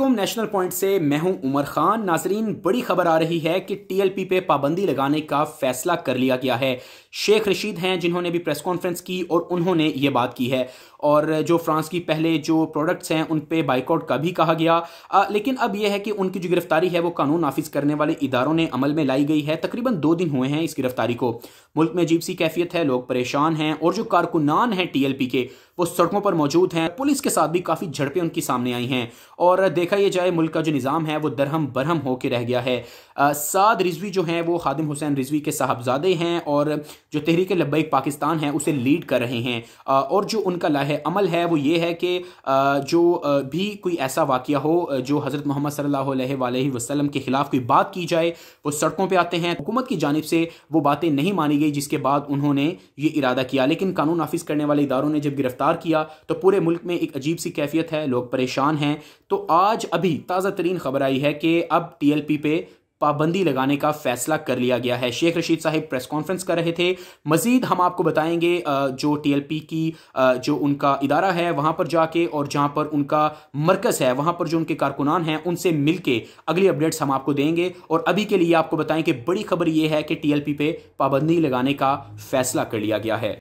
वालेकुम national point से मैं हूं उमर खान नाजरीन बड़ी खबर आ रही है कि टीएलपी पे पाबंदी लगाने का फैसला कर लिया गया है शेख रशीद हैं जिन्होंने भी प्रेस कॉन्फ्रेंस की और उन्होंने ये बात की है और जो फ्रांस की पहले जो प्रोडक्ट्स हैं उन पे बाइकआउट का भी कहा गया आ, लेकिन अब यह है कि उनकी जो गिरफ्तारी है वो कानून नाफिज करने वाले इदारों ने अमल में लाई गई है तकरीबन दो दिन हुए हैं इस गिरफ्तारी को मुल्क में अजीब सी कैफियत है लोग परेशान हैं और जो कारकुनान हैं टीएलपी के वो सड़कों पर मौजूद हैं पुलिस के साथ भी काफ़ी झड़पें उनकी सामने आई हैं और देख देखा यह जाए मुल्क का जो निज़ाम है वो दरहम बरहम होकर रह गया है साद रिजवी जो हैं वो खादिम हुसैन रिजवी के साहबजादे हैं और जो तहरीक लब्बैक पाकिस्तान है उसे लीड कर रहे हैं और जो उनका लाह अमल है वो ये है कि जो भी कोई ऐसा वाक़ हो जो हज़रत मोहम्मद सल्ला वसलम के ख़िलाफ़ कोई बात की जाए वो सड़कों पर आते हैं हुकूमत की जानब से वो बातें नहीं मानी गई जिसके बाद उन्होंने ये इरादा किया लेकिन कानून नाफिस करने वाले इदारों ने जब गिरफ़्तार किया तो पूरे मुल्क में एक अजीब सी कैफियत है लोग परेशान हैं तो आज आज अभी ताज़ा तरीन खबर आई है कि अब टीएलपी पे पाबंदी लगाने का फैसला कर लिया गया है शेख रशीद साहब प्रेस कॉन्फ्रेंस कर रहे थे मजीद हम आपको बताएंगे जो टीएलपी की जो उनका इदारा है वहां पर जाके और जहां पर उनका मरकज़ है वहां पर जो उनके कारकुनान हैं उनसे मिलके अगली अपडेट्स हम आपको देंगे और अभी के लिए आपको बताएं कि बड़ी खबर यह है कि टीएलपी पे पाबंदी लगाने का फैसला कर लिया गया है